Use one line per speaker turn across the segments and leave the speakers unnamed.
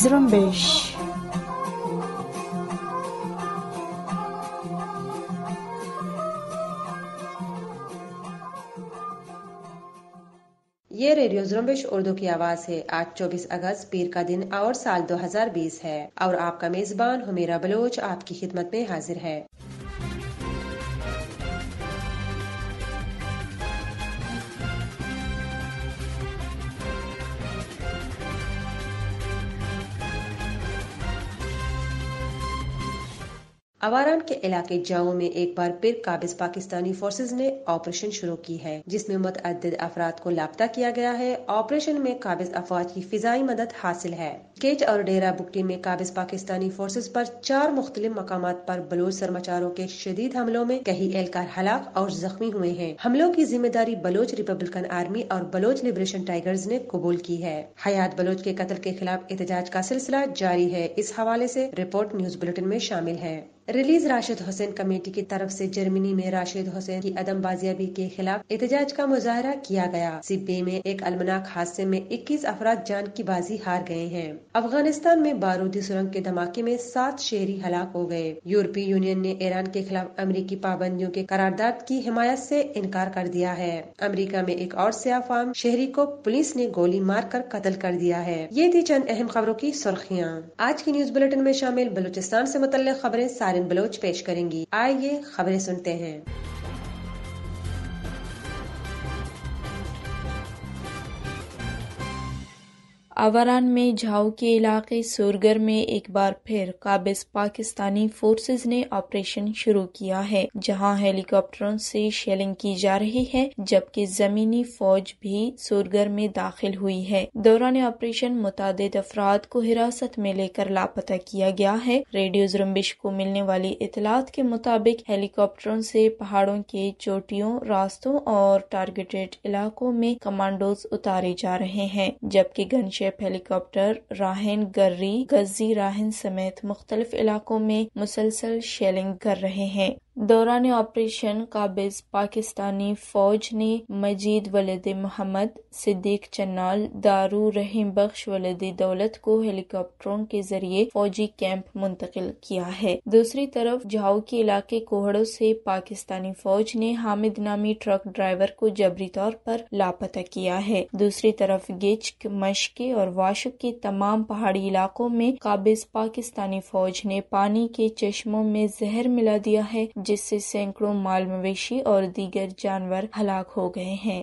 Zrumbish.
ये radio जुम्बिश Urdu की आवाज़ है आज 24 अगस्त पीर का दिन और साल 2020 है और आपका मेजबान हमीरा बलोच आपकी खिदमत में हाजिर है अवारान के इलाके जाओ में एक बार फिर काबिज पाकिस्तानी फोर्सेज ने ऑपरेशन शुरू की है जिसमें मतद अफराद को लापता किया गया है ऑपरेशन में काबिज अफवाज की फिजाई मदद हासिल है केच और डेरा बुकटी में काबिज पाकिस्तानी फोर्सेज पर चार मुख्तलि मकाम पर बलोच सरमाचारों के शदीद हमलों में कई एहलकार हलाक और जख्मी हुए हैं हमलों की जिम्मेदारी बलोच रिपब्लिकन आर्मी और बलोच लिबरेशन टाइगर्स ने कबूल की है हयात बलोच के कत्ल के खिलाफ एहतजाज का सिलसिला जारी है इस हवाले ऐसी रिपोर्ट न्यूज बुलेटिन में शामिल है रिलीज राशिद हुसैन कमेटी की तरफ से जर्मनी में राशिद हुसैन की अदम बाजियाबी के खिलाफ एहतजाज का मुजाहरा किया गया सिब्बे में एक अलमनाक हादसे में इक्कीस अफराद जान की बाजी हार गए हैं अफगानिस्तान में बारूदी सुरंग के धमाके में सात शहरी हलाक हो गए यूरोपीय यूनियन ने ईरान के खिलाफ अमरीकी पाबंदियों के करारदाद की हिमायत से इनकार कर दिया है अमरीका में एक और फार्म शहरी को पुलिस ने गोली मार कर कत्ल कर दिया है ये थी चंद अहम खबरों की सुर्खियाँ आज की न्यूज बुलेटिन में शामिल बलूचिस्तान ऐसी मुतल खबरें आर्यन बलोच पेश करेंगी आइए खबरें सुनते हैं
आवारान में झाओ के इलाके सुरगर में एक बार फिर काबिज पाकिस्तानी फोर्सेज ने ऑपरेशन शुरू किया है जहां हेलीकॉप्टरों से शेलिंग की जा रही है जबकि जमीनी फौज भी सुरगर में दाखिल हुई है दौरान ऑपरेशन मुताद अफराद को हिरासत में लेकर लापता किया गया है रेडियो जुम्बिश को मिलने वाली इतलात के मुताबिक हेलीकॉप्टरों से पहाड़ों के चोटियों रास्तों और टारगेटेड इलाकों में कमांडोज उतारे जा रहे हैं जबकि गनशे जैप हेलीकॉप्टर राहन गर्री गजी राहन समेत मुख्तलिफ इलाकों में मुसलसल शेलिंग कर रहे हैं दौरान ऑपरेशन काबिज पाकिस्तानी फौज ने मजीद वलद मोहम्मद सिद्दीक चन्नाल दारू रहीम बख्श वलद दौलत को हेलीकॉप्टरों के जरिए फौजी कैंप मुंतकिल किया है दूसरी तरफ जाओ के इलाके कोहड़ों से पाकिस्तानी फौज ने हामिद नामी ट्रक ड्राइवर को जबरी तौर पर लापता किया है दूसरी तरफ गिच मशके और वाशुक के तमाम पहाड़ी इलाकों में काबिज पाकिस्तानी फौज ने पानी के चश्मों में जहर मिला दिया है जिससे सैकड़ों माल मवेशी और दीगर जानवर हलाक हो गए हैं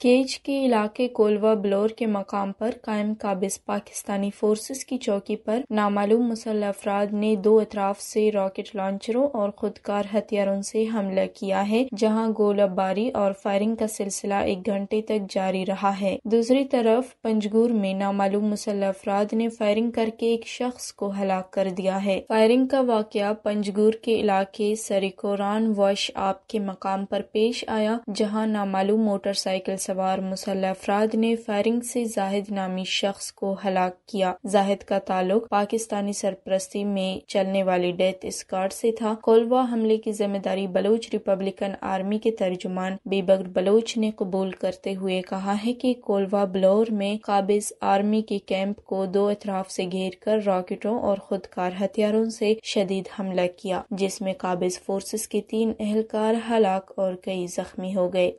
केज के इलाके कोलवा ब्लोर के मकाम पर कायम काबिज पाकिस्तानी फोर्सेस की चौकी पर नामालूम मुसल अफराद ने दो अतराफ से रॉकेट लॉन्चरों और खुदकार हथियारों से हमला किया है जहां गोलाबारी और फायरिंग का सिलसिला एक घंटे तक जारी रहा है दूसरी तरफ पंजगूर में नामालूम मुसल अफराद ने फायरिंग करके एक शख्स को हलाक कर दिया है फायरिंग का वाक़ पंजगूर के इलाके सरिकोरान वॉश आप के मकाम पर पेश आया जहाँ नामालूम मोटरसाइकिल सवार मुसल अफराद ने फायरिंग से जाहिद नामी शख्स को हलाक किया जाहिद का ताल्लुक पाकिस्तानी सरपरस्ती में चलने वाली डेथ स्क्वाड से था कोलवा हमले की जिम्मेदारी बलोच रिपब्लिकन आर्मी के तर्जुमान बेबक बलोच ने कबूल करते हुए कहा है कि कोलवा ब्लोर में काबिज आर्मी के कैंप को दो अतराफ से घेर कर रॉकेटों और खुदकार हथियारों से शदीद हमला किया जिसमें काबिज फोर्सेस के तीन एहलकार हलाक और कई जख्मी हो गए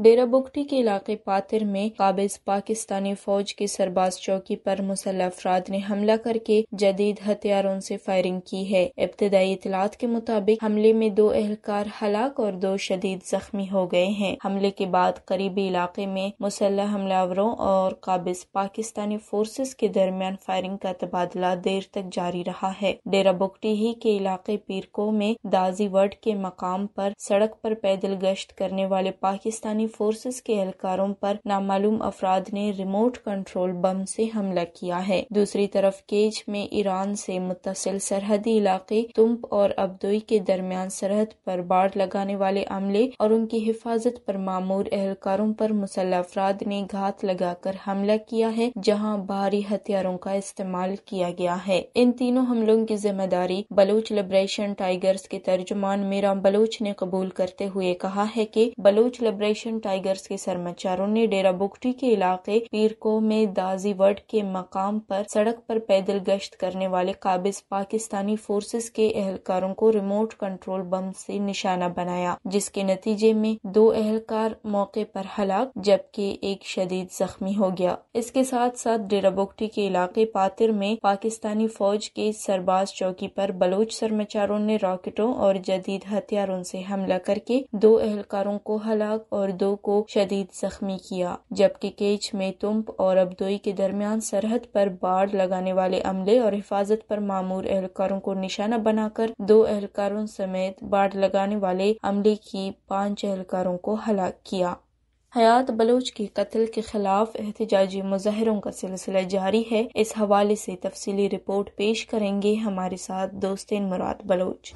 डेरा बुगटी के इलाके पातिर में काबिज पाकिस्तानी फौज की सरबाज चौकी पर मुसल अफराद ने हमला करके जदीद हथियारों से फायरिंग की है इब्तदाई इतलात के मुताबिक हमले में दो एहलकार हलाक और दो शदीद जख्मी हो गए हैं हमले के बाद करीबी इलाके में मुसल हमलावरों और काबिज पाकिस्तानी फोर्सेज के दरमियान फायरिंग का तबादला देर तक जारी रहा है डेरा बुगटी ही के इलाके पीरको में दाजी वर्ड के मकाम पर सड़क पर पैदल गश्त करने वाले पाकिस्तानी फोर्सेस के एहलकारों पर नामालूम अफराद ने रिमोट कंट्रोल बम से हमला किया है दूसरी तरफ केज में ईरान से मुतसिल सरहदी इलाके तुम्प और अब्दोई के दरमियान सरहद पर बाढ़ लगाने वाले अमले और उनकी हिफाजत पर मामूर एहलकारों पर मुसल्ह अफराद ने घात लगाकर हमला किया है जहां भारी हथियारों का इस्तेमाल किया गया है इन तीनों हमलों की जिम्मेदारी बलूच लिब्रेशन टाइगर्स के तर्जुमान मीरा बलूच ने कबूल करते हुए कहा है कि बलूच लिब्रेशन टाइगर्स के सरमाचारों ने डेरा बुकटी के इलाके पीरको में वर्ड के मकाम पर सड़क पर पैदल गश्त करने वाले काबिज पाकिस्तानी फोर्सेस के एहलकारों को रिमोट कंट्रोल बम से निशाना बनाया जिसके नतीजे में दो एहलकार मौके पर हलाक जबकि एक शदीद जख्मी हो गया इसके साथ साथ डेरा बुकटी के इलाके पातिर में पाकिस्तानी फौज के सरबाज चौकी पर बलोच सरमाचारों ने रॉकेटों और जदीद हथियारों से हमला करके दो एहलकारों को हलाक और दो दो को शदीद जख्मी किया जबकि केच में तुम्प और अबदोई के दरमियान सरहद पर बाढ़ लगाने वाले अमले और हिफाजत पर मामूर एहलकारों को निशाना बनाकर दो एहलकारों समेत बाढ़ लगाने वाले अमले की पांच एहलकारों को हलाक किया हयात बलोच के कत्ल के खिलाफ एहतजाजी मुजाहरों का सिलसिला जारी है इस हवाले से तफसीली रिपोर्ट पेश करेंगे हमारे साथ दोस्तिन मुराद बलोच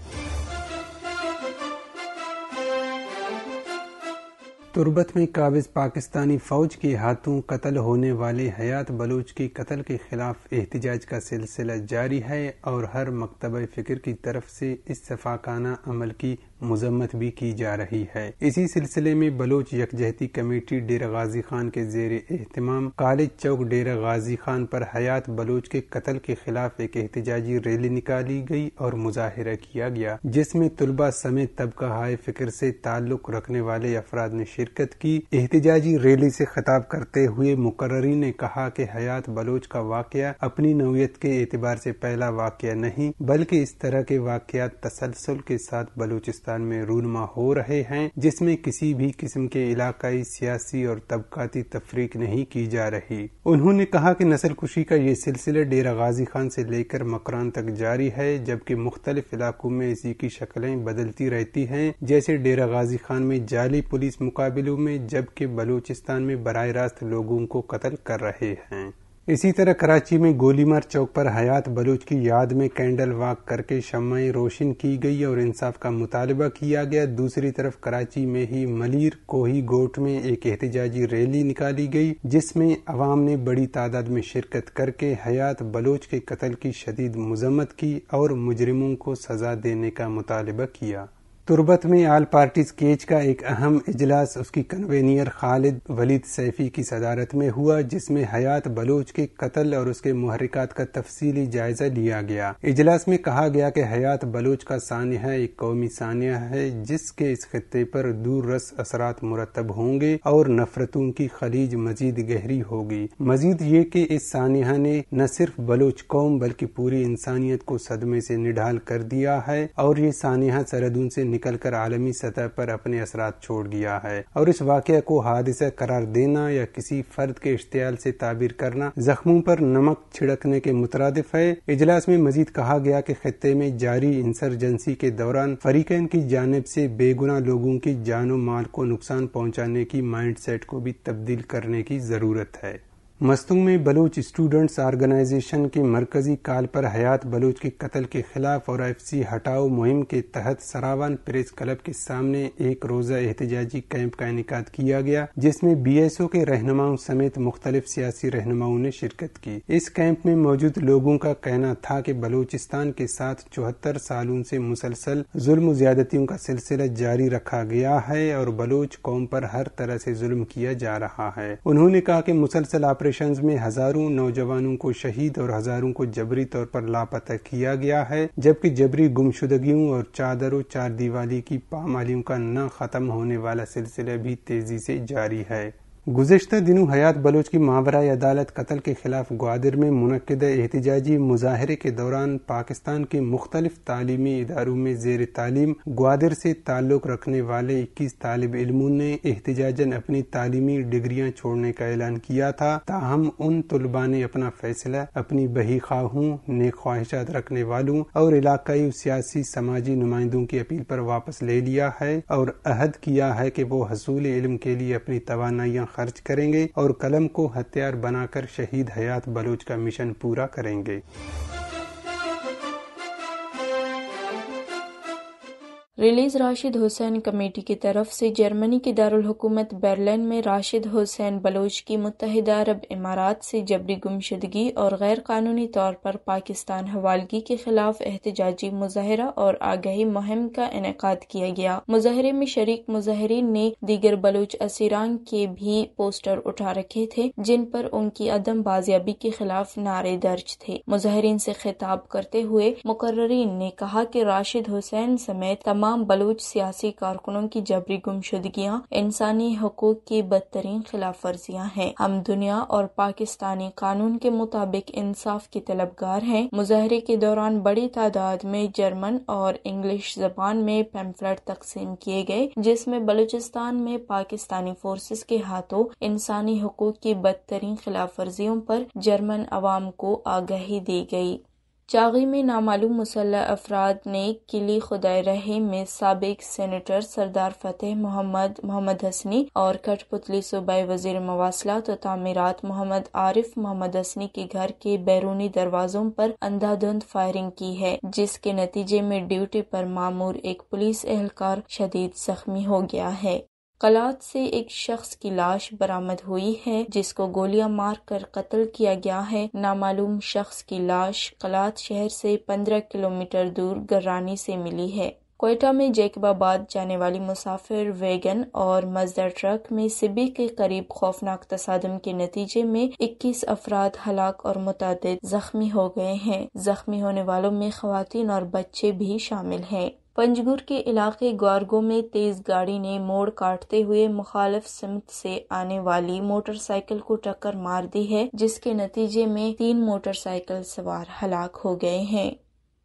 तुर्बत में काबिज पाकिस्तानी फौज के हाथों कत्ल होने वाले हयात बलूच की कत्ल के खिलाफ एहतजाज का सिलसिला जारी है और हर मकतब फिक्र की तरफ से इस सफाकाना अमल की मजम्मत भी की जा रही है इसी सिलसिले में बलोच यकजहती कमेटी डेरा गाजी खान के जेर एहतमाम काले चौक डेरा गाजी खान पर हयात बलोच के कत्ल के खिलाफ एक एहतजाजी रैली निकाली गई और मुजाहरा किया गया जिसमे तलबा समेत तबका हाय फिक्र से ताल्लुक रखने वाले अफराद ने शिरकत की एहतजाजी रैली से खिताब करते हुए मुकर्री ने कहा कि हयात बलोच का वाक्य अपनी नौत के एतबार से पहला वाक़ नहीं बल्कि इस तरह के वाक़ तसलसल के साथ बलोचिस्तान पाकिस्तान में रूनमा हो रहे हैं जिसमें किसी भी किस्म के इलाकाई सियासी और तबकाती तफरीक नहीं की जा रही उन्होंने कहा कि कुशी का ये सिलसिला डेरा गाजी खान से लेकर मकरान तक जारी है जबकि मुख्तलिफ इलाकों में इसी की शक्लें बदलती रहती हैं जैसे डेरा गाजी खान में जाली पुलिस मुकाबलों में जबकि बलूचिस्तान में बरह रास्त लोगों को कत्ल कर रहे हैं इसी तरह कराची में गोलीमार चौक पर हयात बलूच की याद में कैंडल वाक करके शमाएँ रोशन की गई और इंसाफ का मुतालबा किया गया दूसरी तरफ कराची में ही मलिर कोही गोट में एक एहतजाजी रैली निकाली गई जिसमें अवाम ने बड़ी तादाद में शिरकत करके हयात बलूच के कत्ल की शदीद मजम्मत की और मुजरिमों को सजा देने का मुतालबा किया तुर्बत में आल पार्टीज केज का एक अहम इजलास उसकी कन्वेनियर खालिद वलीद सैफी की सदारत में हुआ जिसमें हयात बलोच के कत्ल और उसके मुहरिकात का तफसीली जायजा लिया गया इजलास में कहा गया कि हयात बलोच का सानह एक कौमी सानिया है जिसके इस खत्े पर दूर रस असरा मुरतब होंगे और नफरतों की खलीज मजीद गहरी होगी मजीद ये कि इस सानिहा ने न सिर्फ बलोच कौम बल्कि पूरी इंसानियत को सदमे से निढाल कर दिया है और ये सानिहा सरहदों से निकलकर आलमी सतह पर अपने असरा छोड़ गया है और इस वाक़े को हादसा करार देना या किसी फर्द के इश्तियाल से ताबीर करना जख्मों पर नमक छिड़कने के मुतरदफ है इजलास में मजीद कहा गया कि खत्े में जारी इंसर्जेंसी के दौरान फरीकन की जानब से बेगुना लोगों की जानो माल को नुकसान पहुँचाने की माइंड सेट को भी तब्दील करने की जरूरत है मस्तुंग में बलूच स्टूडेंट्स ऑर्गेनाइजेशन के मरकजी काल पर हयात बलूच के कत्ल के खिलाफ और एफ सी हटाओ मुहिम के तहत सरावान प्रेस क्लब के सामने एक रोजा एहतजाजी कैंप का इनका किया गया जिसमें बीएसओ के रहनुमाओं समेत मुख्तलिफ सियासी रहनुमाओं ने शिरकत की इस कैंप में मौजूद लोगों का कहना था की बलूचिस्तान के साथ चौहत्तर सालों से मुसलसल जुल्म ज्यादतियों का सिलसिला जारी रखा गया है और बलूच कौम पर हर तरह से जुल्म किया जा रहा है उन्होंने कहा की मुसलसल ऑपरेशन ऑपरेशंस में हजारों नौजवानों को शहीद और हजारों को जबरी तौर पर लापता किया गया है जबकि जबरी गुमशुदगियों और चादरों चार दीवाली की पामालियों का न खत्म होने वाला सिलसिला भी तेजी से जारी है गुजशत दिनों हयात बलोच की महावरा अदालत कत्ल के खिलाफ ग्वादर में मनद एहतजाजी मुजाहरे के दौरान पाकिस्तान के मुख्तलिफ तालीमी इदारों में जेर तालीम ग्वादिर से ताल्लुक़ रखने वाले इक्कीस तालब इलमों ने एहतजाजन अपनी तालीमी डिग्रियाँ छोड़ने का ऐलान किया था ताहम उन तलबा ने अपना फैसला अपनी बही खाहों ने ख्वाहिशात रखने वालों और इलाकई सियासी समाजी नुमाइंदों की अपील पर वापस ले लिया है और अहद किया है कि वो हसूल इलम के लिए अपनी तोानाइयाँ खर्च करेंगे और कलम को हथियार बनाकर शहीद हयात बलोच का मिशन पूरा करेंगे
रिलीज राशिद हुसैन कमेटी की तरफ से जर्मनी के दारकूमत बर्लिन में राशिद हुसैन बलोच की मुतहदा अरब इमारात से जबरी गुमशदगी और गैर कानूनी तौर पर पाकिस्तान हवालगी के खिलाफ एहतजाजी मुजाहरा और आगही मुहिम का इनका किया गया मुजाहरे में शरीक मुजाहरीन ने दीगर बलोच असीरान के भी पोस्टर उठा रखे थे जिन पर उनकी अदम बाजियाबी के खिलाफ नारे दर्ज थे मुजाहरीन से खिताब करते हुए मुकर्रीन ने कहा की राशिद हुसैन समेत तमाम तमाम बलूच सियासी कारकुनों की जबरी गुमशुदगियाँ इंसानी हकूक की बदतरीन खिलाफ वर्जियाँ हैं हम दुनिया और पाकिस्तानी कानून के मुताबिक इंसाफ की तलबगार हैं मुजाहरे के दौरान बड़ी तादाद में जर्मन और इंग्लिश जबान में पेम्फलेट तकसीम किए गए जिसमें बलूचिस्तान में पाकिस्तानी फोर्सेस के हाथों इंसानी हकूक की बदतरीन खिलाफ वर्जियों पर जर्मन अवाम को आगाही दी गई चागी में नामालूम मुसल्ह अफराद ने किली रहे में सबक सैनिटर सरदार फतेह मोहम्मद मोहम्मद हसनी और कठपुतली सूबाई वजीर मवासलात तो तमीरत मोहम्मद आरिफ मोहम्मद हसनी के घर के बैरूनी दरवाजों पर अंधाधुंध फायरिंग की है जिसके नतीजे में ड्यूटी पर मामूर एक पुलिस एहलकार शदीद जख्मी हो गया है कलात से एक शख्स की लाश बरामद हुई है जिसको गोलियां मारकर कत्ल किया गया है नामालूम शख्स की लाश कलात शहर से 15 किलोमीटर दूर गर्रानी से मिली है कोयटा में जैकबाबाद जाने वाली मुसाफिर वैगन और मजदर ट्रक में सिबी के करीब खौफनाक तसादम के नतीजे में 21 अफराद हलाक और मुतद जख्मी हो गए हैं जख्मी होने वालों में खातन और बच्चे भी शामिल हैं पंजगुर के इलाके ग्वारगो में तेज गाड़ी ने मोड़ काटते हुए मुखालफ सिमत से आने वाली मोटरसाइकिल को टक्कर मार दी है जिसके नतीजे में तीन मोटरसाइकिल सवार हलाक हो गए हैं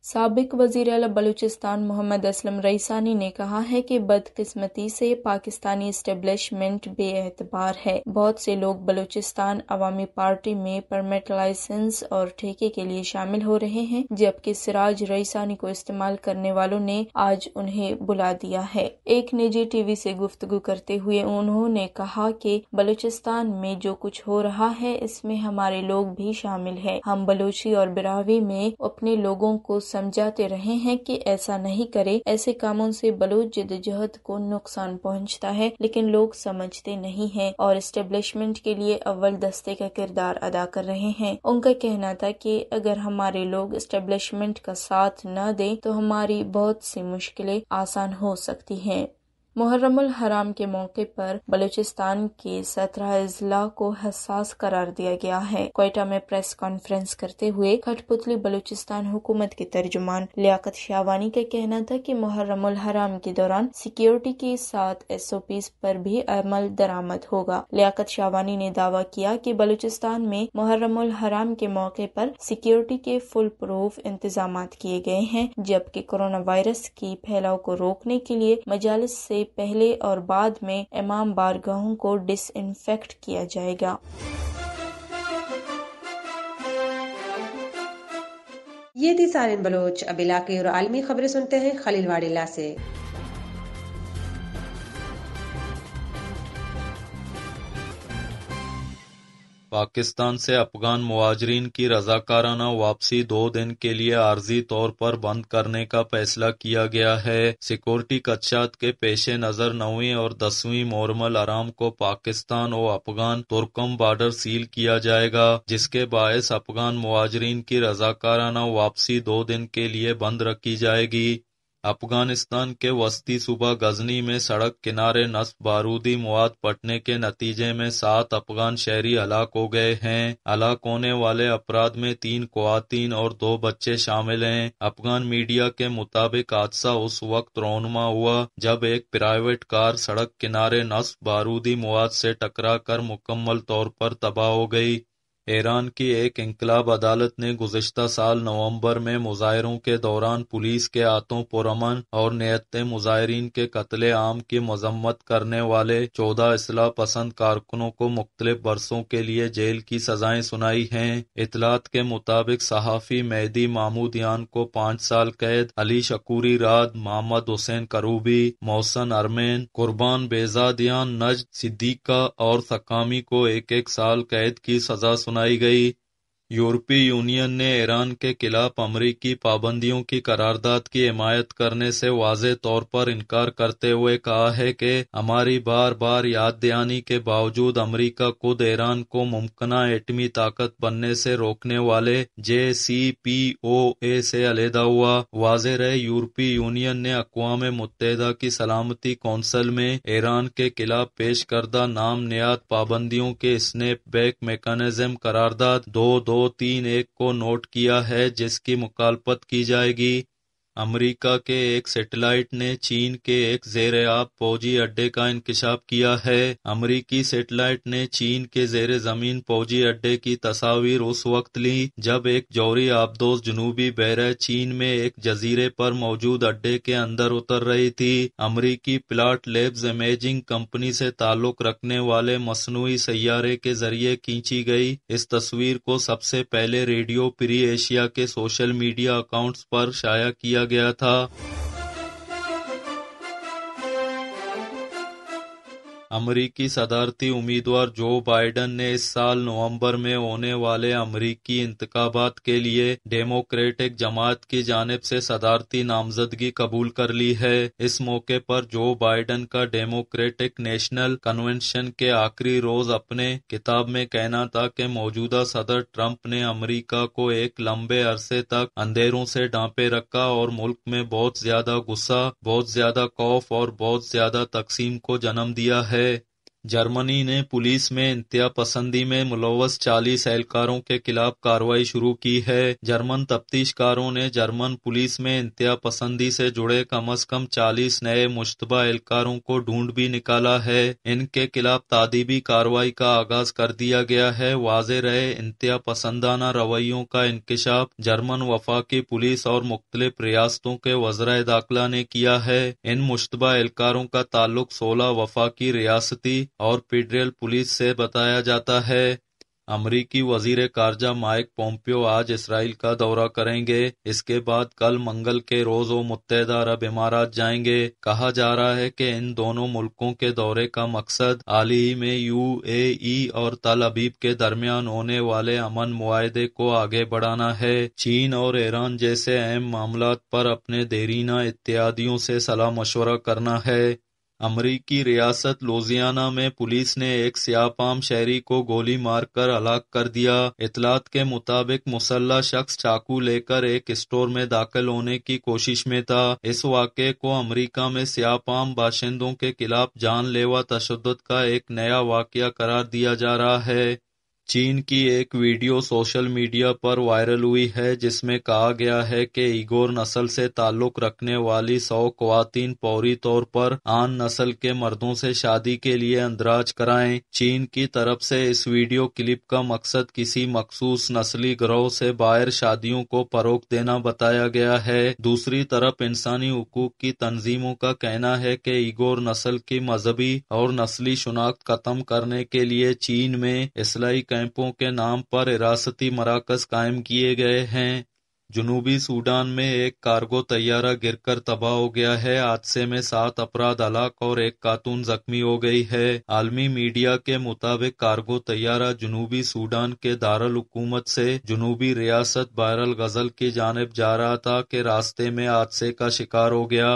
सबक वजीर अल बलूचिस्तान मोहम्मद असलम रईसानी ने कहा है कि बदकिस्मती से पाकिस्तानी इस्टेब्लिशमेंट बेएतबार है बहुत से लोग बलूचिस्तान अवामी पार्टी में परमिट लाइसेंस और ठेके के लिए शामिल हो रहे हैं जबकि सिराज रईसानी को इस्तेमाल करने वालों ने आज उन्हें बुला दिया है एक निजी टीवी से गुफ्तगु करते हुए उन्होंने कहा कि बलूचिस्तान में जो कुछ हो रहा है इसमें हमारे लोग भी शामिल है हम बलूची और बिरावी में अपने लोगों को समझाते रहे हैं कि ऐसा नहीं करे ऐसे कामों से बलूच जदोजहद को नुकसान पहुंचता है लेकिन लोग समझते नहीं हैं और इस्टेब्लिशमेंट के लिए अव्वल दस्ते का किरदार अदा कर रहे हैं उनका कहना था कि अगर हमारे लोग इस्टेब्लिशमेंट का साथ न दें तो हमारी बहुत सी मुश्किलें आसान हो सकती हैं मुहर्रमुल हराम के मौके पर बलूचिस्तान के सत्रह अजला को हसास करार दिया गया है कोयटा में प्रेस कॉन्फ्रेंस करते हुए कठपुतली बलूचिस्तान हुकूमत के तर्जुमान लियाकत शावानी का कहना था कि मुहर्रमुल हराम के दौरान सिक्योरिटी के साथ एस ओ पी पर भी अमल दरामद होगा लियाकत शावानी ने दावा किया कि बलूचिस्तान में मुहर्रमुल हराम के मौके पर सिक्योरिटी के फुल प्रूफ इंतजाम किए गए हैं जबकि कोरोना वायरस के फैलाव को रोकने के लिए मजालस से पहले और बाद में इमाम बारगाहों को इन्फेक्ट किया जाएगा
ये थी सारिन बलोच अब इलाके और आलमी खबरें सुनते हैं खलील वाडिला से
पाकिस्तान से अफगान मुआजरीन की रजाकाराना वापसी दो दिन के लिए आर्जी तौर पर बंद करने का फैसला किया गया है सिक्योरिटी कक्षात के पेश नजर नौवीं और दसवीं मोरमल आराम को पाकिस्तान और अफगान तुर्कम बॉर्डर सील किया जाएगा जिसके बायस अफगान मुआजरीन की रजाकाराना वापसी दो दिन के लिए बंद रखी जाएगी अफगानिस्तान के वस्ती सुबह गजनी में सड़क किनारे नस्ब बारूदी मवाद पटने के नतीजे में सात अफगान शहरी हलाक हो गए हैं हलाक होने वाले अपराध में तीन कोतिन और दो बच्चे शामिल हैं अफगान मीडिया के मुताबिक हादसा उस वक्त रोनमा हुआ जब एक प्राइवेट कार सड़क किनारे नस्ब बारूदी मवाद से टकरा कर मुकम्मल तौर पर तबाह हो गई ईरान की एक इन्कलाब अदालत ने गुजशत साल नवम्बर में मुजाहरों के दौरान पुलिस के हाथों पुरअमन और निहत्ते मुजाहरीन के कत्लेआम की मजम्मत करने वाले चौदह असलाह पसंद कारकुनों को मुख्तलिफ बरसों के लिए जेल की सजाएं सुनाई है इतलात के मुताबिक सहाफ़ी मेहदी मामूदयान को पांच साल कैद अली शकूरी रात मोहम्मद हुसैन करूबी मोहसन अरमेन कुर्बान बेजादियान नज सिद्दीका और सकामी को एक एक साल कैद की सजा सुना सुनाई गई यूरोपीय यूनियन ने ईरान के खिलाफ अमरीकी पाबंदियों की करारदाद की हिमायत करने से वाज तौर पर इनकार करते हुए कहा है कि हमारी बार बार याद दहानी के बावजूद अमरीका खुद ईरान को मुमकिन एटमी ताकत बनने से रोकने वाले जे सी पी ओ ए से अलहदा हुआ वाज रहे यूरोपीय यूनियन ने अकवाम मुतहदा की सलामती कौंसल में ईरान के खिलाफ पेश करदा नाम नयाद पाबंदियों के स्नेप बैक मेकानिज्म करारदाद दो दो दो तीन एक को नोट किया है जिसकी मुखालपत की जाएगी अमेरिका के एक सैटेलाइट ने चीन के एक जेर आब फौजी अड्डे का इंकशाफ किया है अमेरिकी सैटेलाइट ने चीन के जेर जमीन फौजी अड्डे की तस्वीर उस वक्त ली जब एक जौहरी आबदोज जनूबी बहरा चीन में एक जजीरे पर मौजूद अड्डे के अंदर उतर रही थी अमरीकी प्लाट लेब्स इमेजिंग कंपनी से ताल्लुक रखने वाले मसनू सैारे के जरिए खींची गई इस तस्वीर को सबसे पहले रेडियो प्री एशिया के सोशल मीडिया अकाउंट्स पर शाया किया गया था अमेरिकी सदारती उम्मीदवार जो बाइडन ने इस साल नवंबर में होने वाले अमेरिकी इंतबात के लिए डेमोक्रेटिक जमात की जानब से सदारती नामजदगी कबूल कर ली है इस मौके पर जो बाइडन का डेमोक्रेटिक नेशनल कन्वेंशन के आखिरी रोज अपने किताब में कहना था कि मौजूदा सदर ट्रंप ने अमरीका को एक लंबे अरसे तक अंधेरों से डांपे रखा और मुल्क में बहुत ज्यादा गुस्सा बहुत ज्यादा खौफ और बहुत ज्यादा तकसीम को जन्म दिया है है जर्मनी ने पुलिस में इंतहा पसंदी में मुलवस चालीस एहलकारों के खिलाफ कार्रवाई शुरू की है जर्मन तफ्तीशकारों ने जर्मन पुलिस में इंतहा पसंदी से जुड़े कम अज कम चालीस नए मुशतबा एहलकारों को ढूंढ भी निकाला है इनके खिलाफ तादीबी कार्रवाई का आगाज कर दिया गया है वाज रहे इंतहा पसंदाना रवैयों का इंकशाफ जर्मन वफाकी पुलिस और मुख्तलिफ रियासतों के वजरा दाखिला ने किया है इन मुशतबा एहलकारों का ताल्लुक सोलह वफाकी रियासती और फेडरल पुलिस से बताया जाता है अमरीकी वजीर खारजा माइक पोम्पियो आज इसराइल का दौरा करेंगे इसके बाद कल मंगल के रोज वो मुतहद अरब इमारात जाएंगे कहा जा रहा है कि इन दोनों मुल्कों के दौरे का मकसद हाल ही में यू ए ई और तल अबीब के दरमियान होने वाले अमन मुआदे को आगे बढ़ाना है चीन और ईरान जैसे अहम मामला पर अपने देरीना इत्यादियों से सलाह मशवरा करना है अमरीकी रियासत लुजियाना में पुलिस ने एक सियापाम शहरी को गोली मार कर हलाक कर दिया इतलात के मुताबिक मुसल्ला शख्स चाकू लेकर एक स्टोर में दाखिल होने की कोशिश में था इस वाक़े को अमरीका में सियापाम बाशिंदों के खिलाफ जानलेवा तशद का एक नया वाक़ करार दिया जा रहा है चीन की एक वीडियो सोशल मीडिया पर वायरल हुई है जिसमें कहा गया है कि इगोर नस्ल से ताल्लुक रखने वाली सौ खुवान फौरी तौर पर आन नस्ल के मर्दों से शादी के लिए अंदराज कराएं चीन की तरफ से इस वीडियो क्लिप का मकसद किसी मखसूस नस्ली ग्रोह से बाहर शादियों को फरोख देना बताया गया है दूसरी तरफ इंसानी हकूक की तंजीमों का कहना है की इगोर नस्ल की मजहबी और नस्ली शनाख्त खत्म करने के लिए चीन में इसलाई कैंपों के नाम पर हिरासती मराकज कायम किए गए हैं जुनूबी सूडान में एक कार्गो तैयारा कर तबाह हो गया है हादसे में सात अपराध हलाक और एक खातून जख्मी हो गई है आलमी मीडिया के मुताबिक कार्गो तैयारा जुनूबी सूडान के दारुल हुकूमत से जुनूबी रियासत बैरल गजल की जानब जा रहा था कि रास्ते में हादसे का शिकार हो गया